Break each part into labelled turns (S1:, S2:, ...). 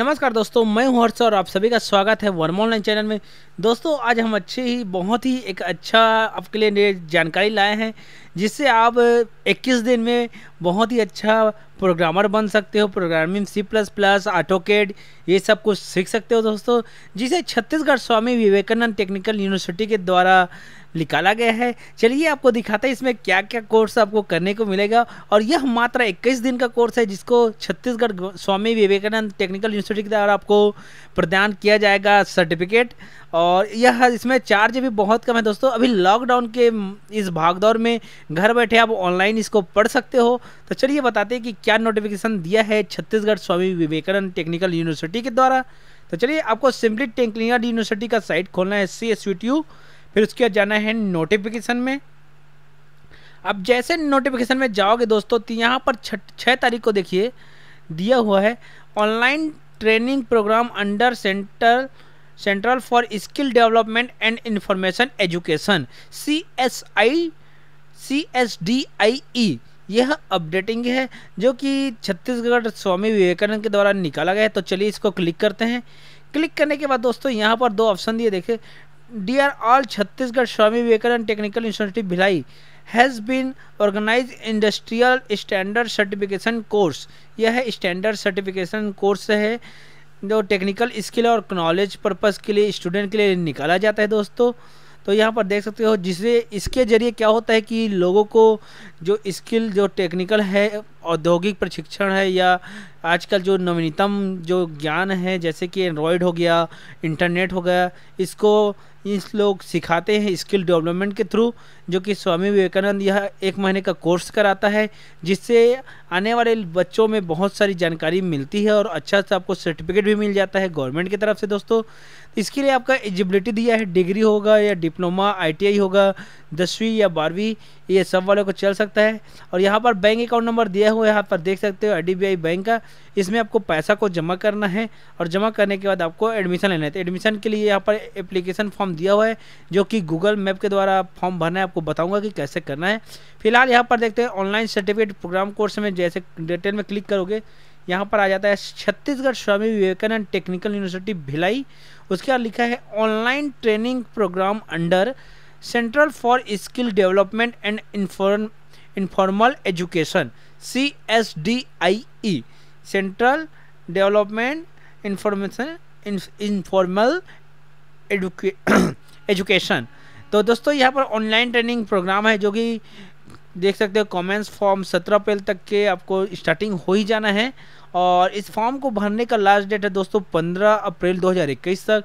S1: नमस्कार दोस्तों मैं हूं हर्ष और आप सभी का स्वागत है वर्मा ऑनलाइन चैनल में दोस्तों आज हम अच्छे ही बहुत ही एक अच्छा आपके लिए जानकारी लाए हैं जिससे आप 21 दिन में बहुत ही अच्छा प्रोग्रामर बन सकते हो programming C plus plus AutoCAD ये सब कुछ सीख सकते हो दोस्तों जिसे छत्तीसगढ़ स्वामी विवेकानंद टेक्निकल यूनिवर्सिटी के द्वारा निकाला गया है चलिए आपको दिखाते हैं इसमें क्या क्या कोर्स आपको करने को मिलेगा और यह मात्र इक्कीस दिन का कोर्स है जिसको छत्तीसगढ़ स्वामी विवेकानंद टेक्निकल यूनिवर्सिटी के द्वारा आपको प्रदान किया जाएगा सर्टिफिकेट और यह इसमें चार्ज भी बहुत कम है दोस्तों अभी लॉकडाउन के इस भागदौड़ में घर बैठे आप ऑनलाइन इसको पढ़ सकते हो तो चलिए बताते हैं कि क्या नोटिफिकेशन दिया है छत्तीसगढ़ स्वामी विवेकानंद टेक्निकल यूनिवर्सिटी के द्वारा तो चलिए आपको सिंपली टेक्निकल यूनिवर्सिटी का साइट खोलना है सी एस यू फिर उसके बाद जाना है नोटिफिकेशन में अब जैसे नोटिफिकेशन में जाओगे दोस्तों तो यहाँ पर छः तारीख को देखिए दिया हुआ है online training programme under centre central for skill development and information education C S I C S D I E यह अपडेटिंग है जो कि छत्तीसगढ़ स्वामी विवेकानंद के द्वारा निकाला गया है तो चलिए इसको क्लिक करते हैं क्लिक करने के बाद दोस्तों यहाँ पर दो ऑप्शन दिए देखे are all Chhattisgarh Swami Vivekananda technical university Bhilai has been organise industrial standard certification course यह स्टैंडर्ड सर्टिफिकेशन कोर्स है जो टेक्निकल स्किल और नॉलेज पर्पस के लिए स्टूडेंट के लिए निकाला जाता है दोस्तों तो यहाँ पर देख सकते हो जिसे इसके ज़रिए क्या होता है कि लोगों को जो स्किल जो टेक्निकल है औद्योगिक प्रशिक्षण है या आजकल जो नवीनतम जो ज्ञान है जैसे कि एंड्रॉयड हो गया इंटरनेट हो गया इसको इस लोग सिखाते हैं स्किल डेवलपमेंट के थ्रू जो कि स्वामी विवेकानंद यह एक महीने का कोर्स कराता है जिससे आने वाले बच्चों में बहुत सारी जानकारी मिलती है और अच्छा सा आपको सर्टिफिकेट भी मिल जाता है गवर्नमेंट की तरफ से दोस्तों इसके लिए आपका एलिजिबिलिटी दिया है डिग्री होगा या डिप्लोमा आई होगा दसवीं या बारहवीं ये सब वालों को चल सकता है और यहाँ पर बैंक अकाउंट नंबर दिया आया हुआ यहाँ पर देख सकते हो आई बैंक का इसमें आपको पैसा को जमा करना है और जमा करने के बाद आपको एडमिशन लेना है तो एडमिशन के लिए यहाँ पर एप्लीकेशन फॉर्म दिया हुआ है जो कि गूगल मैप के द्वारा फॉर्म भरना है आपको बताऊंगा कि कैसे करना है फिलहाल यहाँ पर देखते हैं ऑनलाइन सर्टिफिकेट प्रोग्राम कोर्स में जैसे डिटेल में क्लिक करोगे यहाँ पर आ जाता है छत्तीसगढ़ स्वामी विवेकानंद टेक्निकल यूनिवर्सिटी भिलाई उसके बाद लिखा है online training programme under central for skill development and inform informal education C S D I E central development information informal education तो दोस्तों यहाँ पर ऑनलाइन ट्रेनिंग प्रोग्राम है जो कि देख सकते हो कमेंट्स फॉर्म सत्रह अप्रैल तक के आपको स्टार्टिंग हो ही जाना है और इस फॉर्म को भरने का लास्ट डेट है दोस्तों पंद्रह अप्रैल 2021 तक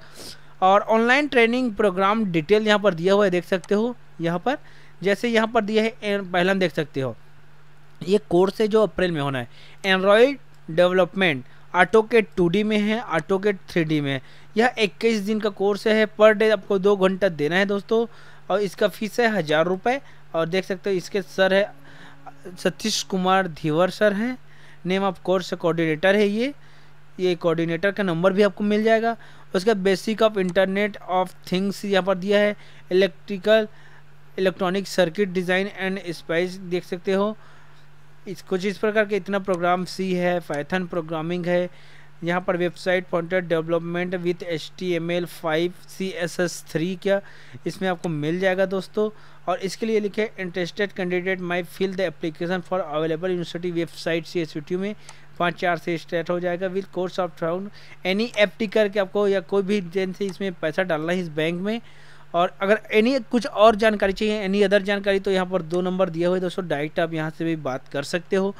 S1: और ऑनलाइन ट्रेनिंग प्रोग्राम डिटेल यहाँ पर दिया हुआ है देख सकते हो यहाँ पर जैसे यहाँ पर दिया है पहला देख सकते हो ये कोर्स है जो अप्रैल में होना है एंड्रॉयड डेवलपमेंट ऑटो के टू में है ऑटोकेट थ्री में है यह इक्कीस दिन का कोर्स है पर डे आपको दो घंटा देना है दोस्तों और इसका फीस है हज़ार रुपये और देख सकते हो इसके सर है सतीश कुमार धीवर सर हैं नेम ऑफ कोर्स कोऑर्डिनेटर है ये ये कोऑर्डिनेटर का नंबर भी आपको मिल जाएगा उसका basic of internet of things यहाँ पर दिया है electrical electronic circuit design and spice देख सकते हो इस कुछ इस प्रकार के इतना प्रोग्राम सी है पाइथन प्रोग्रामिंग है यहाँ पर website pointer development with H T M L five C S S three क्या इसमें आपको मिल जाएगा दोस्तों और इसके लिए लिखे interested candidate may fill the application for available university website C S U में पाँच चार से स्टार्ट हो जाएगा विथ कोर्स ऑफ ट्राउन एनी टी करके आपको या कोई भी देन से इसमें पैसा डालना है इस बैंक में और अगर एनी कुछ और जानकारी चाहिए एनी अदर जानकारी तो यहाँ पर दो नंबर दिए हुए दोस्तों डायरेक्ट आप यहाँ से भी बात कर सकते हो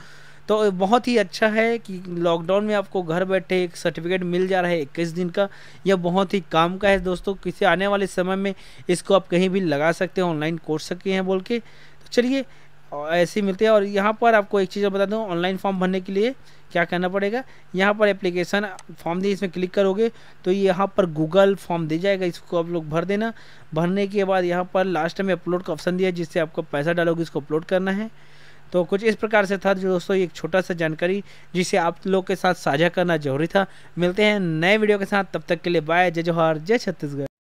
S1: तो बहुत ही अच्छा है कि लॉकडाउन में आपको घर बैठे एक सर्टिफिकेट मिल जा रहा है इक्कीस दिन का यह बहुत ही काम का है दोस्तों किसी आने वाले समय में इसको आप कहीं भी लगा सकते हो ऑनलाइन कोर्स सके हैं बोल के तो चलिए और ऐसे मिलते हैं और यहाँ पर आपको एक चीज़ बता दूँ ऑनलाइन फॉर्म भरने के लिए क्या करना पड़ेगा यहाँ पर एप्लीकेशन फॉर्म दिए इसमें क्लिक करोगे तो यहाँ पर गूगल फॉर्म दे जाएगा इसको आप लोग भर देना भरने के बाद यहाँ पर लास्ट में अपलोड का ऑप्शन दिया जिससे आपको पैसा डालोगे इसको अपलोड करना है तो कुछ इस प्रकार से था जो दोस्तों एक छोटा सा जानकारी जिसे आप लोग के साथ साझा करना जरूरी था मिलते हैं नए वीडियो के साथ तब तक के लिए बाय जय जवाहर जय छत्तीसगढ़